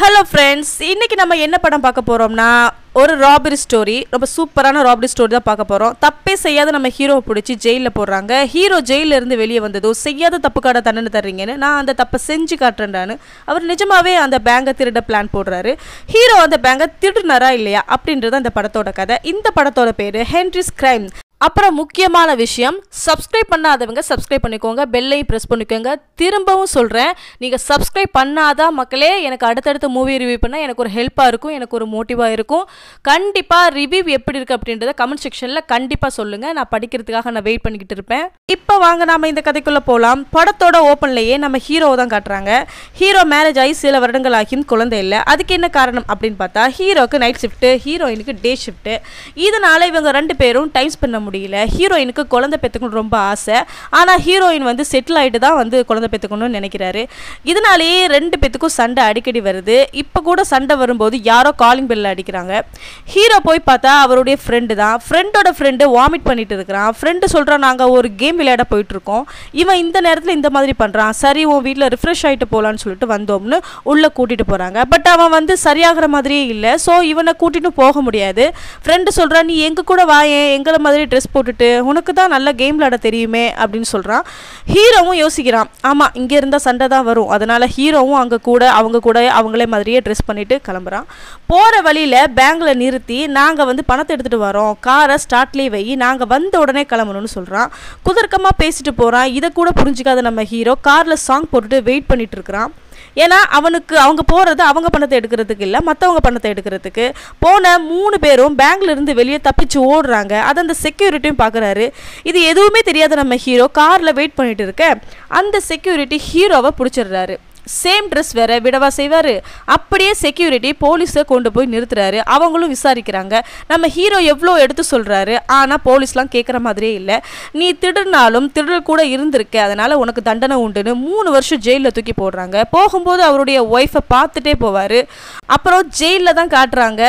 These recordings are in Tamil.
ஹலோ ஃப்ரெண்ட்ஸ் இன்றைக்கி நம்ம என்ன படம் பார்க்க போகிறோம்னா ஒரு ராபரி ஸ்டோரி ரொம்ப சூப்பரான ராபரி ஸ்டோரி தான் பார்க்க போகிறோம் தப்பே செய்யாத நம்ம ஹீரோவை பிடிச்சி ஜெயிலில் போடுறாங்க ஹீரோ இருந்து வெளியே வந்ததோ செய்யாத தப்புக்காட தண்டனை தர்றீங்கன்னு நான் அந்த தப்பை செஞ்சு காட்டுறேன்டான்னு அவர் நிஜமாகவே அந்த பேங்கை திருட பிளான் போடுறாரு ஹீரோ அந்த பேங்கை திருடுனாரா இல்லையா அப்படின்றது அந்த படத்தோட கதை இந்த படத்தோட பேர் ஹென்ரிஸ் கிரைம் அப்புறம் முக்கியமான விஷயம் சப்ஸ்கிரைப் பண்ணாதவங்க சப்ஸ்கிரைப் பண்ணிக்கோங்க பெல்லையும் ப்ரெஸ் பண்ணிக்கோங்க திரும்பவும் சொல்கிறேன் நீங்கள் சப்ஸ்கிரைப் பண்ணாதான் மக்களே எனக்கு அடுத்தடுத்த மூவி ரிவ்யூ பண்ணால் எனக்கு ஒரு ஹெல்ப்பாக இருக்கும் எனக்கு ஒரு மோட்டிவாக இருக்கும் கண்டிப்பாக ரிவ்யூ எப்படி இருக்குது அப்படின்றத கமெண்ட் செக்ஷனில் கண்டிப்பாக சொல்லுங்கள் நான் படிக்கிறதுக்காக நான் வெயிட் பண்ணிக்கிட்டு இருப்பேன் இப்போ வாங்க நாம் இந்த கதைக்குள்ளே போகலாம் படத்தோட ஓப்பன்லேயே நம்ம ஹீரோவை தான் காட்டுறாங்க ஹீரோ மேரேஜ் ஆகி சில வருடங்கள் ஆகியும் குழந்தை இல்லை அதுக்கு என்ன காரணம் அப்படின்னு பார்த்தா ஹீரோக்கு நைட் ஷிஃப்ட்டு ஹீரோயினுக்கு டே ஷிஃப்ட்டு இதனால் இவங்க ரெண்டு பேரும் டைம் ஸ்பெண்ட் முடியல ஹீரோயினுக்கு குழந்தை பெற்றுக்கணும் ரொம்ப ஆசை ஆனால் ஹீரோயின் வந்து செட்டில் ஆகிட்டு தான் வந்து குழந்தை பெற்றுக்கணும்னு நினைக்கிறாரு இதனாலேயே ரெண்டு பேத்துக்கும் சண்டை அடிக்கடி வருது இப்போ கூட சண்டை வரும்போது யாரோ காலிங் பெல்ல அடிக்கிறாங்க ஹீரோ போய் பார்த்தா அவருடைய ஃப்ரெண்டு தான் ஃப்ரெண்டோட ஃப்ரெண்டு வாமிட் பண்ணிட்டு இருக்கிறான் ஃப்ரெண்டு சொல்கிறான் நாங்கள் ஒரு கேம் விளையாட போயிட்டுருக்கோம் இவன் இந்த நேரத்தில் இந்த மாதிரி பண்ணுறான் சரி உன் வீட்டில் ரிஃப்ரெஷ் ஆகிட்டு போகலான்னு சொல்லிட்டு வந்தோம்னு உள்ளே கூட்டிகிட்டு போகிறாங்க பட் அவன் வந்து சரியாகிற மாதிரியே இல்லை ஸோ இவனை கூட்டிகிட்டு போக முடியாது ஃப்ரெண்டு சொல்கிறான் நீ எங்கள் கூட வாயே எங்களை மாதிரி ட்ரெஸ் ட்ரெஸ் போட்டுட்டு உனக்கு தான் நல்லா கேம் விளாட தெரியுமே அப்படின்னு சொல்கிறான் ஹீரோவும் யோசிக்கிறான் ஆமாம் இங்கே இருந்தால் சண்டை தான் வரும் அதனால் ஹீரோவும் அங்கே கூட அவங்க கூட அவங்களே மாதிரியே ட்ரெஸ் பண்ணிவிட்டு கிளம்புறான் போகிற வழியில் பேங்கில் நிறுத்தி நாங்கள் வந்து பணத்தை எடுத்துகிட்டு வரோம் காரை ஸ்டார்ட்லேயே வை நாங்கள் வந்த உடனே கிளம்பணும்னு சொல்கிறான் குதர்க்கமாக பேசிட்டு போகிறான் இதை கூட புரிஞ்சிக்காத நம்ம ஹீரோ காரில் சாங் போட்டுட்டு வெயிட் பண்ணிகிட்டு இருக்கிறான் ஏன்னா அவனுக்கு அவங்க போகிறது அவங்க பணத்தை எடுக்கிறதுக்கு இல்லை மற்றவங்க பணத்தை எடுக்கிறதுக்கு போன மூணு பேரும் பேங்க்லேருந்து வெளியே தப்பிச்சு ஓடுறாங்க அதை அந்த செக்யூரிட்டியும் பார்க்குறாரு இது எதுவுமே தெரியாத நம்ம ஹீரோ காரில் வெயிட் பண்ணிட்டு இருக்க அந்த செக்யூரிட்டி ஹீரோவை பிடிச்சிடுறாரு சேம் ட்ரெஸ் வேற விடவா செய்வார் அப்படியே செக்யூரிட்டி போலீஸை கொண்டு போய் நிறுத்துறாரு அவங்களும் விசாரிக்கிறாங்க நம்ம ஹீரோ எவ்வளோ எடுத்து சொல்கிறாரு ஆனால் போலீஸ்லாம் கேட்குற மாதிரியே இல்லை நீ திடர்னாலும் திடர் கூட இருந்திருக்க அதனால் உனக்கு தண்டனை உண்டுன்னு மூணு வருஷம் ஜெயிலில் தூக்கி போடுறாங்க போகும்போது அவருடைய ஒய்ஃபை பார்த்துட்டே போவார் அப்புறம் ஜெயிலில் தான் காட்டுறாங்க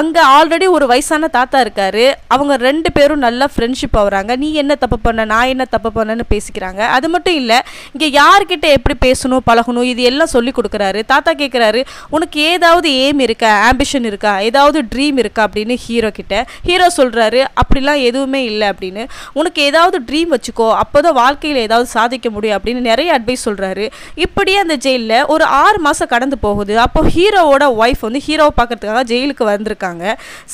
அங்கே ஆல்ரெடி ஒரு வயசான தாத்தா இருக்கார் அவங்க ரெண்டு பேரும் நல்லா ஃப்ரெண்ட்ஷிப் ஆகுறாங்க நீ என்ன தப்பு பண்ண நான் என்ன தப்பு பண்ணன்னு பேசிக்கிறாங்க அது மட்டும் இல்லை இங்கே யார்கிட்ட எப்படி பேசணும் பழகணும் இது எல்லாம் சொல்லி கொடுக்குறாரு தாத்தா கேட்குறாரு உனக்கு ஏதாவது எய்ம் இருக்கா ஆம்பிஷன் இருக்கா ஏதாவது ட்ரீம் இருக்கா அப்படின்னு ஹீரோ கிட்ட ஹீரோ சொல்கிறாரு அப்படிலாம் எதுவுமே இல்லை அப்படின்னு உனக்கு ஏதாவது ட்ரீம் வச்சுக்கோ அப்போ தான் வாழ்க்கையில் ஏதாவது சாதிக்க முடியும் அப்படின்னு நிறைய அட்வைஸ் சொல்கிறாரு இப்படியே அந்த ஜெயிலில் ஒரு ஆறு மாதம் கடந்து போகுது அப்போ ஹீரோவோட ஒய்ஃப் வந்து ஹீரோவை பார்க்குறதுக்காக ஜெயிலுக்கு வந்திருக்காங்க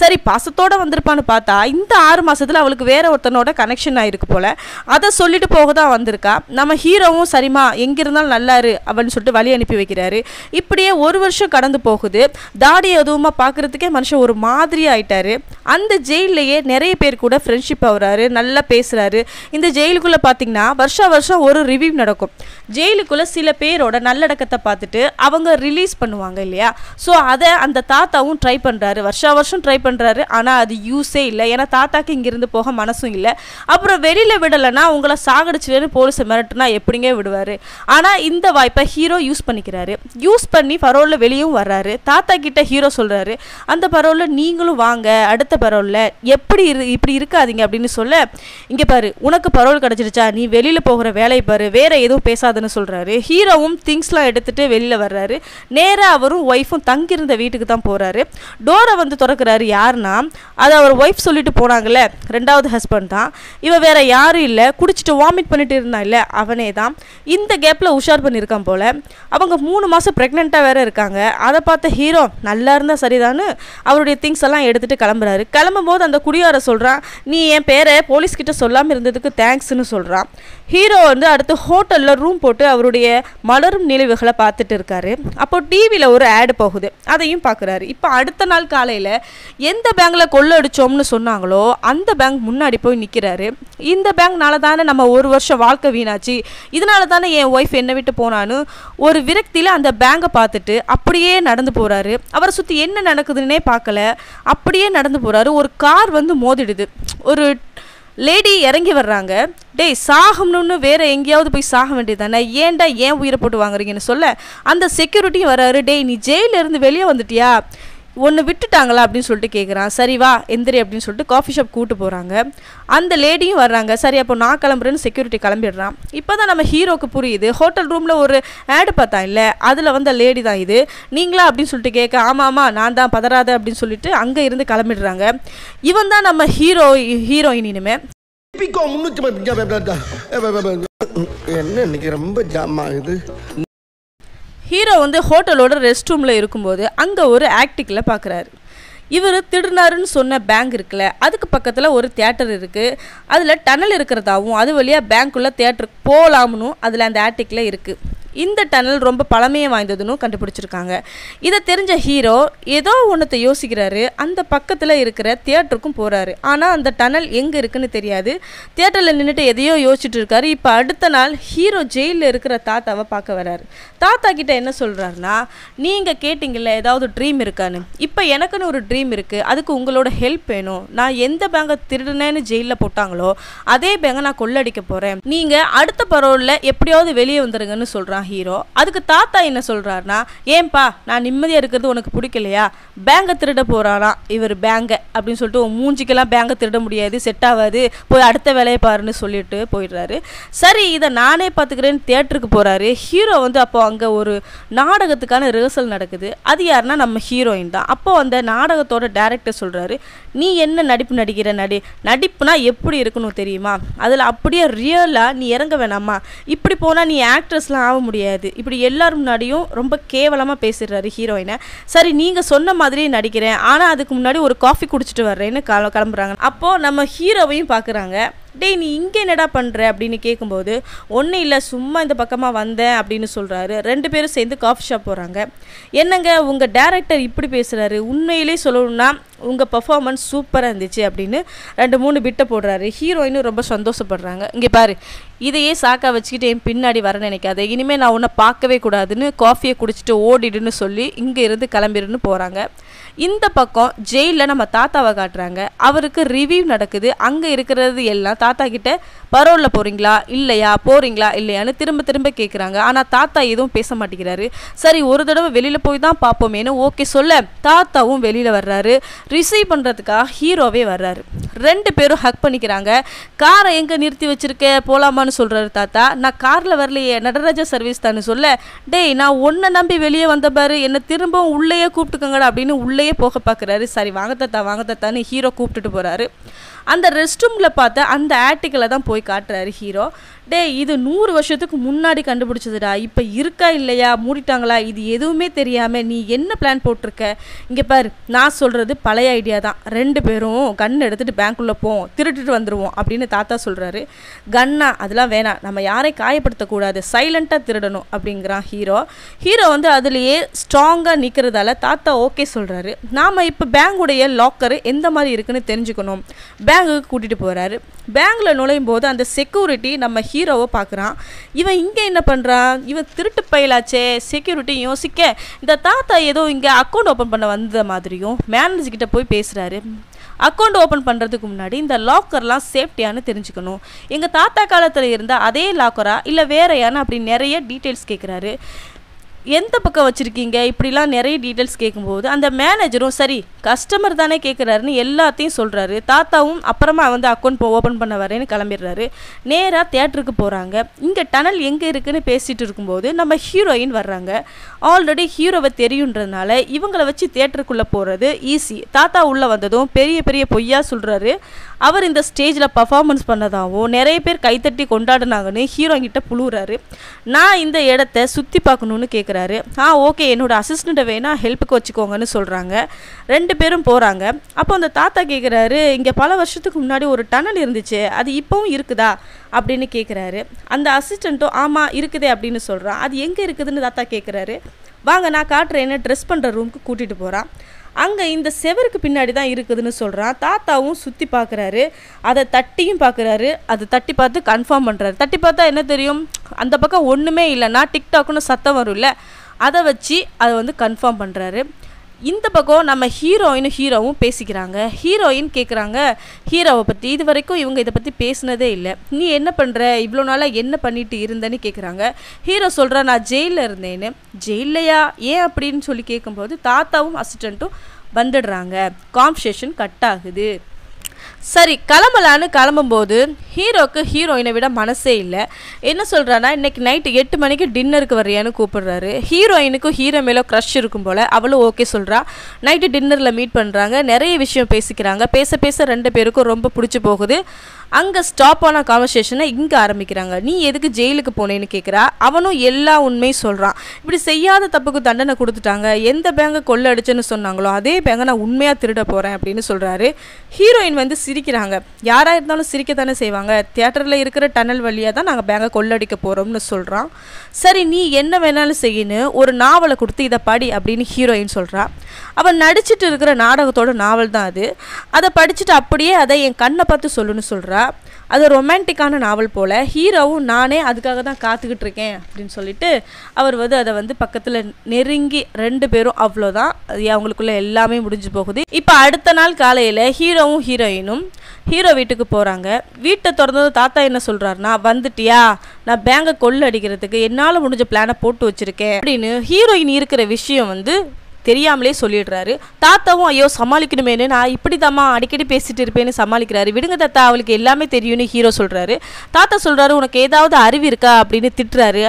சரி பாசத்தோடு வந்திருப்பான்னு பார்த்தா இந்த ஆறு மாதத்தில் அவளுக்கு வேற ஒருத்தனோட கனெக்ஷன் ஆகிருக்கு போல் அதை சொல்லிட்டு போக தான் வந்திருக்கா நம்ம ஹீரோவும் சரிம்மா எங்கே இருந்தாலும் நல்லாரு அப்படின்னு சொல்லிட்டு வழி அனுப்பி வைக்கிறாரு இப்படியே ஒரு வருஷம் கடந்து போகுது தாடி எதுவுமா பார்க்கறதுக்கே மனுஷன் ஒரு மாதிரி ஆயிட்டாரு அந்த ஜெயிலேயே நிறைய பேர் கூட ஃப்ரெண்ட்ஷிப் ஆகுறாரு நல்லா பேசுகிறாரு இந்த ஜெயிலுக்குள்ளே பார்த்தீங்கன்னா வருஷா வருஷம் ஒரு ரிவ்யூ நடக்கும் ஜெயிலுக்குள்ளே சில பேரோட நல்லடக்கத்தை பார்த்துட்டு அவங்க ரிலீஸ் பண்ணுவாங்க இல்லையா ஸோ அதை அந்த தாத்தாவும் ட்ரை பண்ணுறாரு வருஷா வருஷம் ட்ரை பண்ணுறாரு ஆனால் அது யூஸே இல்லை ஏன்னா தாத்தாக்கு இங்கேருந்து போக மனசும் இல்லை அப்புறம் வெளியில் விடலைன்னா உங்களை சாகடிச்சிடுன்னு போலீஸ் மிரட்டுனா எப்படிங்க விடுவார் ஆனால் இந்த வாய்ப்பை ஹீரோ யூஸ் பண்ணிக்கிறாரு யூஸ் பண்ணி பரோலில் வெளியும் வர்றாரு தாத்தா கிட்ட ஹீரோ சொல்கிறாரு அந்த பரோலில் நீங்களும் வாங்க அடுத்த பரோலில் எப்படி இரு இப்படி இருக்காதீங்க அப்படின்னு சொல்ல இங்கே பாரு உனக்கு பரோல் கிடச்சிருச்சா நீ வெளியில் போகிற வேலையை பாரு வேறு எதுவும் பேசாதுன்னு சொல்கிறாரு ஹீரோவும் திங்ஸ்லாம் எடுத்துகிட்டு வெளியில் வர்றாரு நேராக அவரும் ஒய்ஃபும் தங்கியிருந்த வீட்டுக்கு தான் போகிறாரு டோரை வந்து திறக்கிறாரு யாருன்னா அதை அவர் ஒய்ஃப் சொல்லிட்டு போனாங்கல்ல ரெண்டாவது ஹஸ்பண்ட் தான் இவன் வேற யாரும் இல்லை குடிச்சிட்டு வாமிட் பண்ணிட்டு இருந்தான் இல்லை அவனே தான் இந்த கேப்பில் உஷார் பண்ணியிருக்கான் போல் அவங்க மூணு மாதம் ப்ரெக்னெண்ட்டாக வேறு இருக்காங்க அதை பார்த்த ஹீரோ நல்லா இருந்தால் சரிதான்னு அவருடைய திங்ஸ் எல்லாம் எடுத்துகிட்டு கிளம்புறாரு கிளம்பும் போது அந்த குடியார சொல்கிறான் நீ என் பேரை போலீஸ்கிட்ட சொல்லாமல் இருந்ததுக்கு தேங்க்ஸ்னு சொல்கிறான் ஹீரோ வந்து அடுத்து ஹோட்டலில் ரூம் போட்டு அவருடைய மலரும் நினைவுகளை பார்த்துட்டு இருக்காரு அப்போ டிவியில் ஒரு ஆடு போகுது அதையும் பார்க்குறாரு இப்போ அடுத்த நாள் காலையில் எந்த பேங்கில் கொள்ளடிச்சோம்னு சொன்னாங்களோ அந்த பேங்க் முன்னாடி போய் நிற்கிறாரு இந்த பேங்க்னால தானே நம்ம ஒரு வருஷம் வாழ்க்கை வீணாச்சு இதனால தானே என் ஒய்ஃப் என்னை விட்டு போனான்னு ஒரு விரக்தியில் அந்த பேங்கை பார்த்துட்டு அப்படியே நடந்து போகிறாரு அவரை சுற்றி என்ன நடக்குதுன்னே பார்க்கல அப்படியே நடந்து போகிறாரு ஒரு கார் வந்து மோதிடுது ஒரு லேடி இறங்கி வர்றாங்க டேய் சாகணும்னு வேறு எங்கேயாவது போய் சாக வேண்டியது தானே ஏன்டா ஏன் உயிரை போட்டு வாங்குறீங்கன்னு சொல்ல அந்த செக்யூரிட்டியும் வர்றாரு டேய் நீ ஜெயிலிருந்து வெளியே வந்துட்டியா ஒன்று விட்டுட்டாங்களா அப்படின்னு சொல்லிட்டு கேட்குறான் சரி வா எந்திரி அப்படின்னு சொல்லிட்டு காஃபி ஷாப் கூட்டு போகிறாங்க அந்த லேடியும் வர்றாங்க சரி அப்போ நான் கிளம்புறேன்னு செக்யூரிட்டி கிளம்பிடுறான் இப்போ தான் நம்ம ஹீரோக்கு புரியுது ஹோட்டல் ரூமில் ஒரு ஆடு பார்த்தா இல்லை அதில் வந்த லேடி தான் இது நீங்களா அப்படின்னு சொல்லிட்டு கேட்க ஆமாம் ஆமாம் நான் தான் பதறாத அப்படின்னு சொல்லிட்டு அங்கே இருந்து கிளம்பிடுறாங்க இவன் தான் நம்ம ஹீரோ ஹீரோயின் இனிமே என்ன இன்னைக்கு ரொம்ப ஜாம் ஆகுது ஹீரோ வந்து ஹோட்டலோட ரெஸ்ட் ரூமில் இருக்கும்போது அங்கே ஒரு ஆக்டிக்கில் பார்க்குறாரு இவர் திருநாருன்னு சொன்ன பேங்க் இருக்குல்ல அதுக்கு பக்கத்தில் ஒரு தேட்டர் இருக்குது அதில் டனல் இருக்கிறதாகவும் அது வழியாக பேங்க்குள்ளே தேட்டருக்கு போகலாம்னு அதில் அந்த ஆட்டிக்கில் இருக்குது இந்த டனல் ரொம்ப பழமையை வாய்ந்ததுன்னு கண்டுபிடிச்சிருக்காங்க இதை தெரிஞ்ச ஹீரோ ஏதோ ஒன்றத்தை யோசிக்கிறாரு அந்த பக்கத்தில் இருக்கிற தியேட்டருக்கும் போகிறாரு ஆனால் அந்த டனல் எங்கே இருக்குன்னு தெரியாது தியேட்டரில் நின்றுட்டு எதையோ யோசிச்சுட்டு இருக்காரு இப்போ அடுத்த நாள் ஹீரோ ஜெயிலில் இருக்கிற தாத்தாவை பார்க்க வர்றாரு தாத்தா கிட்ட என்ன சொல்கிறாருன்னா நீங்கள் கேட்டிங்கல்ல ஏதாவது ட்ரீம் இருக்கான்னு இப்போ எனக்குன்னு ஒரு ட்ரீம் இருக்குது அதுக்கு உங்களோட ஹெல்ப் வேணும் நான் எந்த பேங்கை திருடுனேன்னு ஜெயிலில் போட்டாங்களோ அதே பேங்கை நான் கொள்ளடிக்க போகிறேன் நீங்கள் அடுத்த பரவலில் எப்படியாவது வெளியே வந்துடுங்கன்னு சொல்கிறேன் சொல்கிறான் ஹீரோ அதுக்கு தாத்தா என்ன சொல்கிறார்னா ஏன்பா நான் நிம்மதியாக இருக்கிறது உனக்கு பிடிக்கலையா பேங்கை திருட போகிறானா இவர் பேங்கை அப்படின்னு சொல்லிட்டு மூஞ்சிக்கெல்லாம் பேங்கை திருட முடியாது செட் ஆகாது போய் அடுத்த வேலையை பாருன்னு சொல்லிட்டு போயிடுறாரு சரி இதை நானே பார்த்துக்கிறேன்னு தேட்டருக்கு போகிறாரு ஹீரோ வந்து அப்போ அங்கே ஒரு நாடகத்துக்கான ரிஹர்சல் நடக்குது அது யாருன்னா நம்ம ஹீரோயின் தான் அப்போது அந்த நாடகத்தோட டேரக்டர் சொல்கிறாரு நீ என்ன நடிப்பு நடிக்கிற நடி நடிப்புனா எப்படி இருக்கணும் தெரியுமா அதில் அப்படியே ரியலாக நீ இறங்க வேணாமா இப்படி போனால் நீ ஆக்ட்ரஸ்லாம் ஆக முடியும் முடியாது இப்படி எல்லார் முன்னாடியும் ரொம்ப கேவலமாக பேசிடுறாரு ஹீரோயினை சரி நீங்கள் சொன்ன மாதிரியே நடிக்கிறேன் ஆனால் அதுக்கு முன்னாடி ஒரு காஃபி குடிச்சிட்டு வர்றேன்னு கிளம்புறாங்க அப்போது நம்ம ஹீரோவையும் பார்க்குறாங்க டேய் நீ இங்கே என்னடா பண்ணுற அப்படின்னு கேட்கும்போது ஒன்றும் இல்லை சும்மா இந்த பக்கமாக வந்தேன் அப்படின்னு சொல்கிறாரு ரெண்டு பேரும் சேர்ந்து காஃபி ஷாப் போகிறாங்க என்னங்க உங்கள் டேரக்டர் இப்படி பேசுகிறாரு உண்மையிலே சொல்லணும்னா உங்கள் பர்ஃபார்மன்ஸ் சூப்பராக இருந்துச்சு அப்படின்னு ரெண்டு மூணு பிட்டை போடுறாரு ஹீரோயினும் ரொம்ப சந்தோஷப்படுறாங்க இங்கே பாரு இதையே சாக்கா வச்சுக்கிட்டு என் பின்னாடி வர நினைக்காத இனிமேல் நான் உன்னை பார்க்கவே கூடாதுன்னு காஃபியை குடிச்சிட்டு ஓடிடுன்னு சொல்லி இங்கே இருந்து கிளம்பிடுன்னு போகிறாங்க இந்த பக்கம் ஜெயிலில் நம்ம தாத்தாவை காட்டுறாங்க அவருக்கு ரிவ்யூ நடக்குது அங்கே இருக்கிறது எல்லாம் தாத்தா கிட்ட பரோலில் போகிறீங்களா இல்லையா போகிறீங்களா இல்லையான்னு திரும்ப திரும்ப கேட்குறாங்க ஆனால் தாத்தா எதுவும் பேச மாட்டேங்கிறாரு சரி ஒரு தடவை வெளியில் போய் தான் பார்ப்போமேனு ஓகே சொல்ல தாத்தாவும் வெளியில் வர்றாரு ரிசீவ் பண்ணுறதுக்காக ஹீரோவே வர்றாரு ரெண்டு பேரும் ஹக் பண்ணிக்கிறாங்க காரை எங்கே நிறுத்தி வச்சுருக்க போகலாமான்னு சொல்கிறாரு தாத்தா நான் காரில் வரலையே நடராஜா சர்வீஸ் தானே சொல்ல டேய் நான் ஒன்றை நம்பி வெளியே வந்த பாரு என்னை திரும்பவும் உள்ளேயே கூப்பிட்டுக்கோங்கடா அப்படின்னு உள்ளேயே போக பார்க்குறாரு சரி வாங்க தாத்தா வாங்க தாத்தான்னு ஹீரோ கூப்பிட்டுட்டு போகிறாரு அந்த ரெஸ்ட் ரூமில் பார்த்தா அந்த ஆட்டிக்கில் தான் போய் காட்டுறாரு ஹீரோ டே இது நூறு வருஷத்துக்கு முன்னாடி கண்டுபிடிச்சதுடா இப்போ இருக்கா இல்லையா மூடிட்டாங்களா இது எதுவுமே தெரியாமல் நீ என்ன பிளான் போட்டிருக்க இங்கே பாரு நான் சொல்கிறது பழைய ஐடியா தான் ரெண்டு பேரும் கன் எடுத்துகிட்டு பேங்க்குள்ளே போவோம் திருட்டுட்டு வந்துடுவோம் அப்படின்னு தாத்தா சொல்கிறாரு கன்னா அதெல்லாம் வேணாம் நம்ம யாரையும் காயப்படுத்தக்கூடாது சைலண்ட்டாக திருடணும் அப்படிங்கிறான் ஹீரோ ஹீரோ வந்து அதுலேயே ஸ்ட்ராங்காக நிற்கிறதால தாத்தா ஓகே சொல்கிறாரு நாம் இப்போ பேங்குடைய லாக்கரு எந்த மாதிரி இருக்குன்னு தெரிஞ்சுக்கணும் பேங்குக்கு கூட்டிகிட்டு போகிறாரு பேங்கில் நுழையும் போது அந்த செக்யூரிட்டி நம்ம ஹீரோவை பார்க்குறான் இவன் இங்கே என்ன பண்ணுறான் இவன் திருட்டு பயிலாச்சே செக்யூரிட்டி யோசிக்க இந்த தாத்தா ஏதோ இங்கே அக்கௌண்ட் ஓப்பன் பண்ண வந்த மாதிரியும் மேனேஜர்கிட்ட போய் பேசுகிறாரு அக்கௌண்ட் ஓப்பன் பண்ணுறதுக்கு முன்னாடி இந்த லாக்கர்லாம் சேஃப்டியானு தெரிஞ்சுக்கணும் எங்கள் தாத்தா காலத்தில் இருந்த அதே லாக்கரா இல்லை வேறையான அப்படி நிறைய டீட்டெயில்ஸ் கேட்குறாரு எந்த பக்கம் வச்சுருக்கீங்க இப்படிலாம் நிறைய டீட்டெயில்ஸ் கேட்கும்போது அந்த மேனேஜரும் சரி கஸ்டமர் தானே கேட்குறாருன்னு எல்லாத்தையும் சொல்கிறாரு தாத்தாவும் அப்புறமா வந்து அக்கௌண்ட் ஓப்பன் பண்ண வரேன்னு கிளம்பிடுறாரு நேராக தேட்டருக்கு போகிறாங்க இங்கே டனல் எங்கே இருக்குதுன்னு பேசிகிட்டு இருக்கும்போது நம்ம ஹீரோயின் வர்றாங்க ஆல்ரெடி ஹீரோவை தெரியுன்றதுனால இவங்களை வச்சு தேட்டருக்குள்ளே போகிறது ஈஸி தாத்தா உள்ளே வந்ததும் பெரிய பெரிய பொய்யா சொல்கிறாரு அவர் இந்த ஸ்டேஜில் பர்ஃபார்மன்ஸ் பண்ணதாகவும் நிறைய பேர் கைத்தட்டி கொண்டாடினாங்கன்னு ஹீரோ கிட்ட புழுகிறாரு நான் இந்த இடத்த சுற்றி பார்க்கணுன்னு கேட்குறாரு ஆ ஓகே என்னோடய அசிஸ்டண்ட்டை வேணால் ஹெல்ப்புக்கு வச்சுக்கோங்கன்னு சொல்கிறாங்க ரெண்டு பேரும் போகிறாங்க அப்போ அந்த தாத்தா கேட்குறாரு இங்கே பல வருஷத்துக்கு முன்னாடி ஒரு டனல் இருந்துச்சு அது இப்போவும் இருக்குதா அப்படின்னு கேட்குறாரு அந்த அசிஸ்டண்ட்டும் ஆமாம் இருக்குதே அப்படின்னு சொல்கிறான் அது எங்கே இருக்குதுன்னு தாத்தா கேட்குறாரு வாங்க நான் காட்டுறேன்னு ட்ரெஸ் பண்ணுற ரூமுக்கு கூட்டிகிட்டு போகிறான் அங்கே இந்த செவருக்கு பின்னாடி தான் இருக்குதுன்னு சொல்கிறான் தாத்தாவும் சுற்றி பார்க்குறாரு அதை தட்டியும் பார்க்குறாரு அதை தட்டி பார்த்து கன்ஃபார்ம் பண்ணுறாரு தட்டி பார்த்தா என்ன தெரியும் அந்த பக்கம் ஒன்றுமே இல்லைன்னா டிக்டாக்குன்னு சத்தம் வரும்ல அதை வச்சு அதை வந்து கன்ஃபார்ம் பண்ணுறாரு இந்த பக்கம் நம்ம ஹீரோயினும் ஹீரோவும் பேசிக்கிறாங்க ஹீரோயின் கேட்குறாங்க ஹீரோவை பற்றி இது வரைக்கும் இவங்க இதை பற்றி பேசினதே இல்லை நீ என்ன பண்ணுற இவ்வளோ நாளாக என்ன பண்ணிட்டு இருந்தேன்னு கேட்குறாங்க ஹீரோ சொல்கிறா நான் ஜெயிலில் இருந்தேன்னு ஜெயிலையா ஏன் அப்படின்னு சொல்லி கேட்கும்போது தாத்தாவும் அசிஸ்டண்ட்டும் வந்துடுறாங்க காம்பேஷன் கட் ஆகுது சரி கிளம்பலான்னு கிளம்பும்போது ஹீரோக்கு ஹீரோயினை விட மனசே இல்லை என்ன சொல்கிறான்னா இன்றைக்கி நைட்டு எட்டு மணிக்கு டின்னருக்கு வரையான்னு கூப்பிடுறாரு ஹீரோயினுக்கும் ஹீரோ மேலே க்ரஷ் இருக்கும் போல் அவளும் ஓகே சொல்கிறா நைட்டு டின்னரில் மீட் பண்ணுறாங்க நிறைய விஷயம் பேசிக்கிறாங்க பேச பேச ரெண்டு பேருக்கும் ரொம்ப பிடிச்சி போகுது அங்கே ஸ்டாப் ஆன கான்வர்சேஷனை இங்கே ஆரம்பிக்கிறாங்க நீ எதுக்கு ஜெயிலுக்கு போனேன்னு கேட்குறா அவனும் எல்லா உண்மையும் சொல்கிறான் இப்படி செய்யாத தப்புக்கு தண்டனை கொடுத்துட்டாங்க எந்த பேங்கை கொள்ள அடிச்சுன்னு சொன்னாங்களோ அதே பேங்கை நான் உண்மையாக திருட போகிறேன் அப்படின்னு சொல்கிறாரு ஹீரோயின் வந்து சிரிக்கிறாங்க யாராக இருந்தாலும் சிரிக்க தானே செய்வாங்க தியேட்டரில் இருக்கிற டனல் வழியாக தான் நாங்கள் பேங்கை கொள்ளடிக்க போகிறோம்னு சொல்கிறான் சரி நீ என்ன வேணாலும் செய்யின்னு ஒரு நாவலை கொடுத்து இதை படி அப்படின்னு ஹீரோயின் சொல்கிறா அவன் நடிச்சிட்டு இருக்கிற நாடகத்தோட நாவல் தான் அது அதை படிச்சுட்டு அப்படியே அதை என் கண்ணை பார்த்து சொல்லுன்னு சொல்கிறா அது ரொமான்டிக்கான நாவல் போல் ஹீரோவும் நானே அதுக்காக தான் காத்துக்கிட்டு இருக்கேன் அப்படின்னு சொல்லிட்டு அவர் வந்து அதை வந்து பக்கத்தில் நெருங்கி ரெண்டு பேரும் அவ்வளோதான் அவங்களுக்குள்ளே எல்லாமே முடிஞ்சு போகுது இப்போ அடுத்த நாள் காலையில் ஹீரோவும் ஹீரோயினும் ஹீரோ வீட்டுக்கு போகிறாங்க வீட்டை திறந்தது தாத்தா என்ன சொல்கிறாருன்னா வந்துட்டியா நான் பேங்கை கொள்ளு அடிக்கிறதுக்கு என்னால் முடிஞ்ச பிளானை போட்டு வச்சுருக்கேன் அப்படின்னு ஹீரோயின் இருக்கிற விஷயம் வந்து தெரியாமலே சொல்லிடுறாரு தாத்தாவும் ஐயோ சமாளிக்கணுமேனு நான் இப்படி தாம்மா அடிக்கடி பேசிட்டு இருப்பேன்னு சமாளிக்கிறாரு விடுங்க தாத்தா அவளுக்கு எல்லாமே தெரியும்னு ஹீரோ சொல்கிறாரு தாத்தா சொல்கிறாரு உனக்கு ஏதாவது அறிவு இருக்கா அப்படின்னு திட்டுறாரு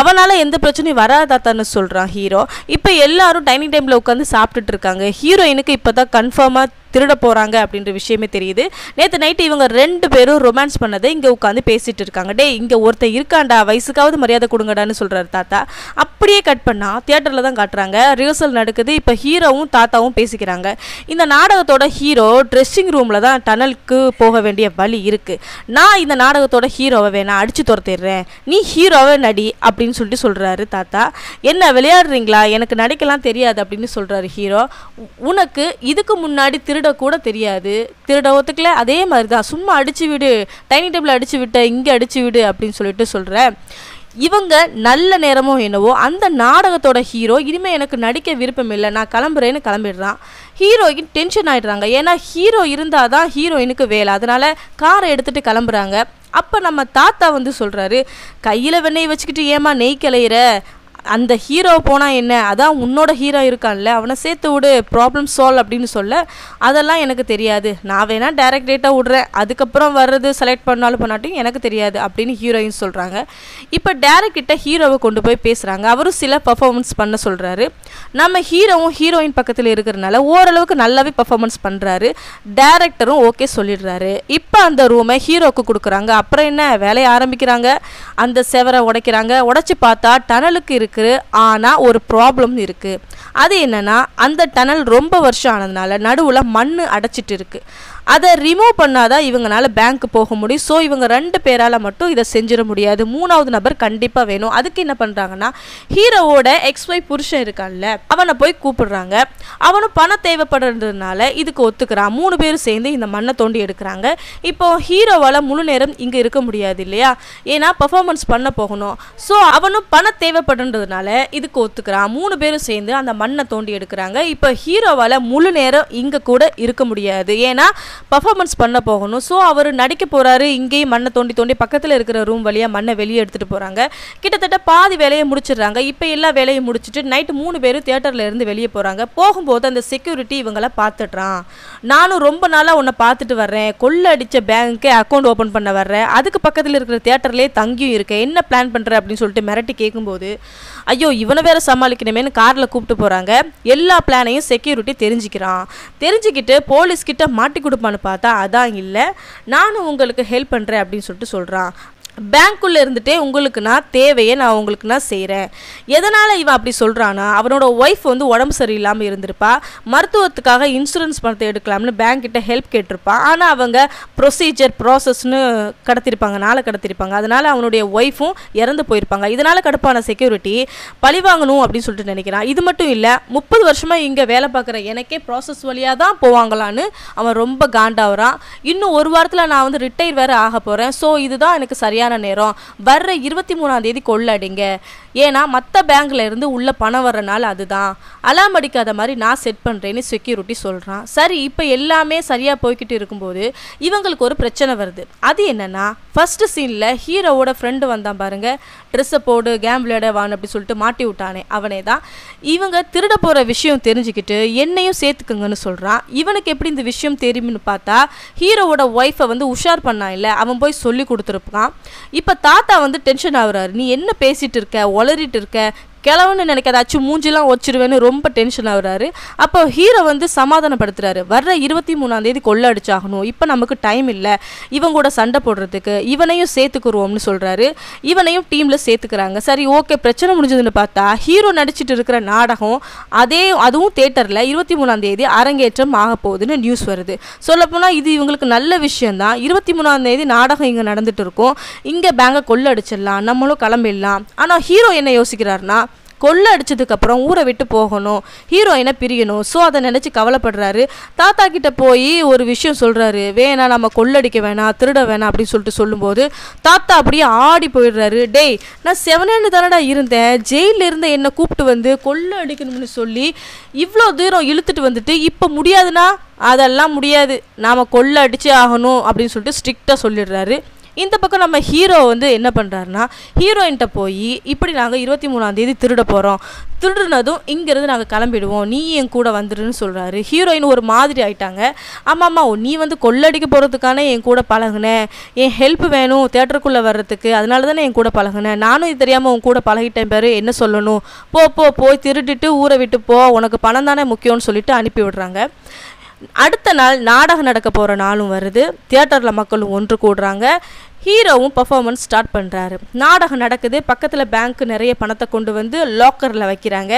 அவனால் எந்த பிரச்சனையும் வராதாத்தான்னு சொல்கிறான் ஹீரோ இப்போ எல்லாரும் டைனிங் டைமில் உட்காந்து சாப்பிட்டுட்டு இருக்காங்க ஹீரோயினுக்கு இப்போ தான் கன்ஃபார்மாக திருட போகிறாங்க அப்படின்ற விஷயமே தெரியுது நேற்று நைட்டு இவங்க ரெண்டு பேரும் ரொமான்ஸ் பண்ணதை இங்கே உட்காந்து பேசிகிட்டு இருக்காங்க டே இங்கே ஒருத்தன் இருக்காண்டா வயசுக்காவது மரியாதை கொடுங்கடான்னு சொல்கிறார் தாத்தா அப்படியே கட் பண்ணால் தியேட்டரில் தான் காட்டுறாங்க ரிஹர்சல் நடக்குது இப்போ ஹீரோவும் தாத்தாவும் பேசிக்கிறாங்க இந்த நாடகத்தோட ஹீரோ ட்ரெஸ்ஸிங் ரூமில் தான் டனலுக்கு போக வேண்டிய வழி இருக்குது நான் இந்த நாடகத்தோட ஹீரோவை வேணா அடித்து துரத்திடுறேன் நீ ஹீரோவை நடி அப் அப்படின்னு சொல்லிட்டு சொல்கிறாரு தாத்தா என்ன விளையாடுறீங்களா எனக்கு நடிக்கலாம் தெரியாது அப்படின்னு சொல்கிறாரு ஹீரோ உனக்கு இதுக்கு முன்னாடி திருடக்கூட தெரியாது திருட ஒத்துக்கல அதே மாதிரி தான் சும்மா அடிச்சு விடு டைனிங் டேபிள் அடிச்சு விட்ட இங்கே அடிச்சு விடு அப்படின்னு சொல்லிட்டு சொல்கிறேன் இவங்க நல்ல நேரமோ என்னவோ அந்த நாடகத்தோட ஹீரோ இனிமேல் எனக்கு நடிக்க விருப்பம் இல்லை நான் கிளம்புறேன்னு கிளம்பிடுறான் ஹீரோயின் டென்ஷன் ஆகிடுறாங்க ஏன்னா ஹீரோ இருந்தால் தான் ஹீரோயினுக்கு வேலை அதனால் காரை எடுத்துகிட்டு கிளம்புறாங்க அப்போ நம்ம தாத்தா வந்து சொல்கிறாரு கையில் வெண்ணெய் வச்சுக்கிட்டு ஏமா நெய் கிளையிற அந்த ஹீரோ போனால் என்ன அதான் உன்னோட ஹீரோ இருக்கான்ல அவனை சேர்த்து விடு ப்ராப்ளம் சால்வ் அப்படின்னு சொல்ல அதெல்லாம் எனக்கு தெரியாது நான் வேணால் டேரக்ட் டேட்டாக விடுறேன் அதுக்கப்புறம் வர்றது செலக்ட் பண்ணாலும் பண்ணாட்டும் எனக்கு தெரியாது அப்படின்னு ஹீரோயின் சொல்கிறாங்க இப்போ டேரக்ட் ஹீரோவை கொண்டு போய் பேசுகிறாங்க அவரும் சில பர்ஃபார்மன்ஸ் பண்ண சொல்கிறாரு நம்ம ஹீரோவும் ஹீரோயின் பக்கத்தில் இருக்கிறனால ஓரளவுக்கு நல்லாவே பர்ஃபார்மன்ஸ் பண்ணுறாரு டேரக்டரும் ஓகே சொல்லிடுறாரு இப்போ அந்த ரூமை ஹீரோவுக்கு கொடுக்குறாங்க அப்புறம் என்ன வேலையை ஆரம்பிக்கிறாங்க அந்த செவரை உடைக்கிறாங்க உடச்சி பார்த்தா டனலுக்கு இருக்குது இருக்குது ஆனால் ஒரு ப்ராப்ளம் இருக்குது அது என்னென்னா அந்த டனல் ரொம்ப வருஷம் ஆனதுனால நடுவில் மண் அடைச்சிட்டு இருக்குது அதை ரிமூவ் பண்ணாதான் இவங்களால பேங்க் போக முடியும் ஸோ இவங்க ரெண்டு பேரால் மட்டும் இதை செஞ்சிட முடியாது மூணாவது நபர் கண்டிப்பாக வேணும் அதுக்கு என்ன பண்ணுறாங்கன்னா ஹீரோவோட எக்ஸ் ஒய் புருஷன் இருக்கான்ல அவனை போய் கூப்பிடுறாங்க அவனும் பணம் தேவைப்படுறதுனால இதுக்கு ஒத்துக்கிறான் மூணு பேரும் சேர்ந்து இந்த மண்ணை தோண்டி எடுக்கிறாங்க இப்போ ஹீரோவால் முழு நேரம் இங்கே இருக்க முடியாது இல்லையா ஏன்னா பர்ஃபார்மன்ஸ் பண்ண போகணும் ஸோ அவனும் பணம் தேவைப்படுறதுனால இதுக்கு ஒத்துக்கிறான் மூணு பேரும் சேர்ந்து அந்த மண்ணை தோண்டி எடுக்கிறாங்க இப்போ ஹீரோவால் முழு நேரம் இங்கே கூட இருக்க முடியாது ஏன்னா பர்ஃபார்மன்ஸ் பண்ண போகணும் ஸோ அவர் நடிக்க போகிறாரு இங்கேயும் மண்ணை தோண்டி தோண்டி பக்கத்தில் இருக்கிற ரூம் வழியாக மண்ணை வெளியே எடுத்துகிட்டு போகிறாங்க கிட்டத்தட்ட பாதி வேலையை முடிச்சிடுறாங்க இப்போ எல்லா வேலையும் முடிச்சுட்டு நைட்டு மூணு பேரும் தேட்டரில் இருந்து வெளியே போகிறாங்க போகும்போது அந்த செக்யூரிட்டி இவங்களை பார்த்துட்றான் நானும் ரொம்ப நாளாக உன்னை பார்த்துட்டு வர்றேன் கொள்ளை அடித்த பேங்க்கு அக்கௌண்ட் ஓப்பன் பண்ண வர்றேன் அதுக்கு பக்கத்தில் இருக்கிற தேட்டர்லேயே தங்கியும் இருக்கேன் என்ன பிளான் பண்ணுற அப்படின்னு சொல்லிட்டு மிரட்டி கேட்கும்போது ஐயோ இவனை வேற சமாளிக்கணுமேனு காரில் கூப்பிட்டு போகிறாங்க எல்லா பிளானையும் செக்யூரிட்டி தெரிஞ்சுக்கிறான் தெரிஞ்சுக்கிட்டு போலீஸ்கிட்ட மாட்டி கொடுப்பான்னு பார்த்தா அதான் இல்லை நானும் உங்களுக்கு ஹெல்ப் பண்ணுறேன் அப்படின்னு சொல்லிட்டு சொல்கிறான் பேங்க்குள்ளே இருந்துகிட்டே உங்களுக்கு நான் தேவையை நான் உங்களுக்கு நான் செய்கிறேன் எதனால் இவன் அப்படி சொல்கிறான்னா அவனோட ஒய்ஃப் வந்து உடம்பு சரியில்லாமல் இருந்திருப்பா மருத்துவத்துக்காக இன்சூரன்ஸ் பணத்தை எடுக்கலாம்னு பேங்க் கிட்ட ஹெல்ப் கேட்டிருப்பான் ஆனால் அவங்க ப்ரொசீஜர் ப்ராசஸ்னு கடத்திருப்பாங்க நாளை கடத்திருப்பாங்க அதனால் அவனுடைய ஒய்ஃபும் இறந்து போயிருப்பாங்க இதனால் கடுப்பான செக்யூரிட்டி பழி வாங்கணும் அப்படின்னு சொல்லிட்டு நினைக்கிறான் இது மட்டும் இல்லை முப்பது வருஷமாக இங்கே வேலை பார்க்குற எனக்கே ப்ராசஸ் வழியாக தான் போவாங்களான்னு அவன் ரொம்ப காண்டாகிறான் இன்னும் ஒரு வாரத்தில் நான் வந்து ரிட்டையர் வேறு ஆக போகிறேன் ஸோ இதுதான் எனக்கு சரியாக சரியான நேரம் வர்ற இருபத்தி மூணாம் தேதி கொள்ளடிங்க ஏன்னா மற்ற பேங்க்ல இருந்து உள்ள பணம் வர்றனால நாள் அதுதான் அலாம் அடிக்காத மாதிரி நான் செட் பண்ணுறேன்னு செக்யூரிட்டி சொல்கிறான் சரி இப்போ எல்லாமே சரியாக போய்கிட்டு இருக்கும்போது இவங்களுக்கு ஒரு பிரச்சனை வருது அது என்னன்னா ஃபஸ்ட்டு சீனில் ஹீரோவோட ஃப்ரெண்டு வந்தான் பாருங்க ட்ரெஸ்ஸை போடு கேம் விளையாட வான் அப்படி சொல்லிட்டு மாட்டி விட்டானே அவனே தான் இவங்க திருட போகிற விஷயம் தெரிஞ்சுக்கிட்டு என்னையும் சேர்த்துக்குங்கன்னு சொல்கிறான் இவனுக்கு எப்படி இந்த விஷயம் தெரியும்னு பார்த்தா ஹீரோவோட ஒய்ஃபை வந்து உஷார் பண்ணான் இல்லை அவன் போய் சொல்லி கொடுத்துருப்பான் இப்போ தாத்தா வந்து டென்ஷன் ஆகுறாரு நீ என்ன பேசிகிட்டு இருக்க ஒளறிட்டு இருக்க நினைக்க ஏதாச்சும் மூஞ்சிலாம் வச்சிருவேன்னு ரொம்ப டென்ஷன் ஆகுறாரு அப்போ ஹீரோ வந்து சமாதானப்படுத்துறாரு வர்ற இருபத்தி மூணாந்தேதி கொள்ள அடிச்சாகணும் இப்போ நமக்கு டைம் இல்லை இவங்க கூட சண்டை போடுறதுக்கு இவனையும் சேர்த்துக்குருவோம்னு சொல்கிறாரு இவனையும் டீமில் சேர்த்துக்கிறாங்க சரி ஓகே பிரச்சனை முடிஞ்சதுன்னு பார்த்தா ஹீரோ நடிச்சிட்டு இருக்கிற நாடகம் அதே அதுவும் தேட்டரில் இருபத்தி மூணாம் தேதி அரங்கேற்றம் ஆக போகுதுன்னு நியூஸ் வருது சொல்லப்போனால் இது இவங்களுக்கு நல்ல விஷயந்தான் இருபத்தி மூணாம் தேதி நாடகம் இங்கே நடந்துட்டு இருக்கும் இங்கே பேங்கை கொள்ள அடிச்சிடலாம் நம்மளும் கிளம்பிடலாம் ஆனால் ஹீரோ என்ன யோசிக்கிறாருன்னா கொள்ளை அடித்ததுக்கப்புறம் ஊரை விட்டு போகணும் ஹீரோயினை பிரியணும் ஸோ அதை நினச்சி கவலைப்படுறாரு தாத்தா கிட்ட போய் ஒரு விஷயம் சொல்கிறாரு வேணாம் நம்ம கொள்ளடிக்க வேணாம் திருட வேணாம் அப்படின்னு சொல்லிட்டு சொல்லும்போது தாத்தா அப்படியே ஆடி போயிடுறாரு டேய் நான் செவனேன்னு தானடா இருந்தேன் ஜெயிலில் இருந்த என்னை கூப்பிட்டு வந்து கொள்ளை அடிக்கணும்னு சொல்லி இவ்வளோ தூரம் இழுத்துட்டு வந்துட்டு இப்போ முடியாதுன்னா அதெல்லாம் முடியாது நாம் கொள்ளை அடித்தே ஆகணும் அப்படின்னு சொல்லிட்டு ஸ்ட்ரிக்டாக சொல்லிடுறாரு இந்த பக்கம் நம்ம ஹீரோ வந்து என்ன பண்ணுறாருனா ஹீரோயின்கிட்ட போய் இப்படி நாங்கள் இருபத்தி மூணாந்தேதி திருட போகிறோம் திருடுனதும் இங்கேருந்து நாங்கள் கிளம்பிடுவோம் நீ என் கூட வந்துடுன்னு சொல்கிறாரு ஹீரோயின் ஒரு மாதிரி ஆயிட்டாங்க ஆமாம்மா நீ வந்து கொள்ளடிக்க போகிறதுக்கான என் கூட பழகுனேன் என் ஹெல்ப் வேணும் தேட்டருக்குள்ளே வர்றதுக்கு அதனால தானே என் கூட பழகுனேன் நானும் இது தெரியாமல் உன் கூட பழகிட்டேன் பேர் என்ன சொல்லணும் போ போ போய் திருட்டுட்டு ஊரை விட்டு போ உனக்கு பணம் தானே முக்கியம்னு சொல்லிட்டு அனுப்பி விடுறாங்க அடுத்த நாள் நாடகம் நடக்க போகிற நாளும் வருது தியேட்டரில் மக்களும் ஒன்று கூடுறாங்க ஹீரோவும் பர்ஃபார்மன்ஸ் ஸ்டார்ட் பண்ணுறாரு நாடகம் நடக்குது பக்கத்தில் பேங்க்கு நிறைய பணத்தை கொண்டு வந்து லாக்கரில் வைக்கிறாங்க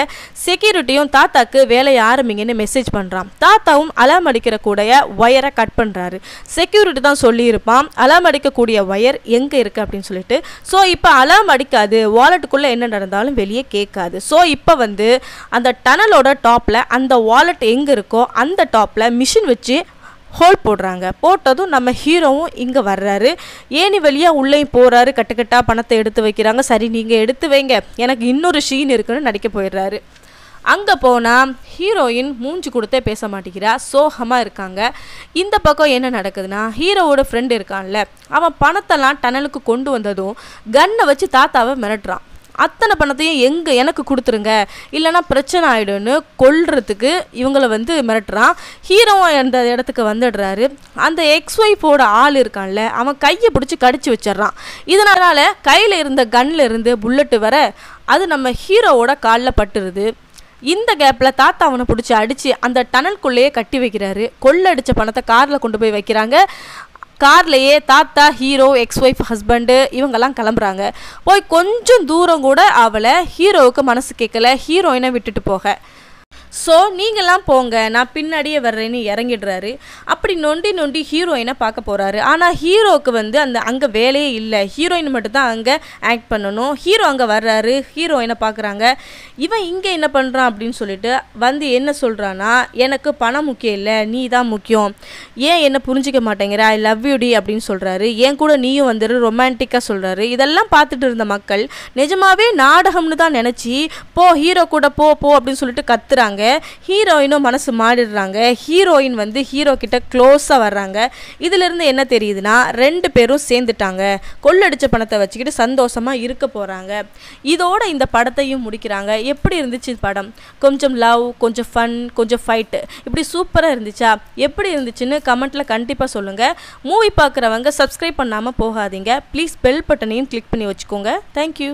செக்யூரிட்டியும் தாத்தாக்கு வேலையை ஆரம்பிங்கன்னு மெசேஜ் பண்ணுறான் தாத்தாவும் அலாம் அடிக்கிற கூடைய ஒயரை கட் பண்ணுறாரு செக்யூரிட்டி தான் சொல்லியிருப்பான் அலாம் அடிக்கக்கூடிய ஒயர் எங்கே இருக்குது அப்படின்னு சொல்லிட்டு ஸோ இப்போ அலாம் அடிக்காது வாலெட்டுக்குள்ளே என்ன நடந்தாலும் வெளியே கேட்காது ஸோ இப்போ வந்து அந்த டனலோட டாப்பில் அந்த வாலெட் எங்கே இருக்கோ அந்த டாப்பில் மிஷின் வச்சு ஹோல் போடுறாங்க போட்டதும் நம்ம ஹீரோவும் இங்கே வர்றாரு ஏணி வழியாக உள்ளேயும் போகிறாரு கட்டுக்கட்டாக பணத்தை எடுத்து வைக்கிறாங்க சரி நீங்கள் எடுத்து வைங்க எனக்கு இன்னொரு ஷீன் இருக்குன்னு நடிக்க போயிடுறாரு அங்கே போனால் ஹீரோயின் மூஞ்சி கொடுத்தே பேச மாட்டேங்கிறா சோகமாக இருக்காங்க இந்த பக்கம் என்ன நடக்குதுன்னா ஹீரோவோட ஃப்ரெண்டு இருக்கான்ல அவன் பணத்தெல்லாம் டனலுக்கு கொண்டு வந்ததும் கன்னை வச்சு தாத்தாவை மிரட்டுறான் அத்தனை பணத்தையும் எங்கே எனக்கு கொடுத்துருங்க இல்லைனா பிரச்சனை ஆகிடும்னு கொள்றதுக்கு இவங்களை வந்து மிரட்டுறான் ஹீரோவும் அந்த இடத்துக்கு வந்துடுறாரு அந்த எக்ஸ் ஒய்ஃபோட ஆள் இருக்கான்ல அவன் கையை பிடிச்சி கடிச்சு வச்சிட்றான் இதனால் கையில் இருந்த கன்னில் இருந்து புல்லட்டு வர அது நம்ம ஹீரோவோட காலில் பட்டுருது இந்த கேப்பில் தாத்தா அவனை பிடிச்சி அடித்து அந்த டனல்குள்ளேயே கட்டி வைக்கிறாரு கொள்ளடிச்ச பணத்தை காரில் கொண்டு போய் வைக்கிறாங்க கார்லேயே தாத்தா ஹீரோ எக்ஸ் ஒய்ஃப் ஹஸ்பண்டு இவங்கெல்லாம் கிளம்புறாங்க போய் கொஞ்சம் தூரம் கூட அவளை ஹீரோவுக்கு மனசு கேட்கல ஹீரோயினை விட்டுட்டு போக ஸோ நீங்கள்லாம் போங்க நான் பின்னாடியே வர்றேன்னு இறங்கிடுறாரு அப்படி நொண்டி நொண்டி ஹீரோயினை பார்க்க போகிறாரு ஆனால் ஹீரோவுக்கு வந்து அந்த அங்கே வேலையே இல்லை ஹீரோயின் மட்டும்தான் அங்கே ஆக்ட் பண்ணணும் ஹீரோ அங்கே வர்றாரு ஹீரோயினை பார்க்குறாங்க இவன் இங்கே என்ன பண்ணுறான் அப்படின்னு சொல்லிட்டு வந்து என்ன சொல்கிறான்னா எனக்கு பணம் முக்கியம் இல்லை நீ தான் முக்கியம் ஏன் என்ன புரிஞ்சிக்க மாட்டேங்கிற ஐ லவ் யூடி டி அப்படின்னு சொல்கிறாரு ஏன் கூட நீயும் வந்துரு ரொமான்டிக்காக சொல்கிறாரு இதெல்லாம் பார்த்துட்டு இருந்த மக்கள் நிஜமாகவே நாடகம்னு தான் நினச்சி போ ஹீரோ கூட போ போ அப்படின்னு சொல்லிட்டு கத்துறாங்க வர்றாங்க ஹீரோயினும் மனசு மாறிடுறாங்க ஹீரோயின் வந்து ஹீரோ கிட்ட க்ளோஸாக வர்றாங்க இதிலிருந்து என்ன தெரியுதுன்னா ரெண்டு பேரும் சேர்ந்துட்டாங்க கொள்ளடிச்ச பணத்தை வச்சுக்கிட்டு சந்தோஷமாக இருக்க போகிறாங்க இதோட இந்த படத்தையும் முடிக்கிறாங்க எப்படி இருந்துச்சு படம் கொஞ்சம் லவ் கொஞ்சம் ஃபன் கொஞ்சம் ஃபைட்டு இப்படி சூப்பராக இருந்துச்சா எப்படி இருந்துச்சுன்னு கமெண்ட்டில் கண்டிப்பாக சொல்லுங்கள் மூவி பார்க்குறவங்க சப்ஸ்கிரைப் பண்ணாமல் போகாதீங்க ப்ளீஸ் பெல் பட்டனையும் கிளிக் பண்ணி வச்சுக்கோங்க தேங்க்யூ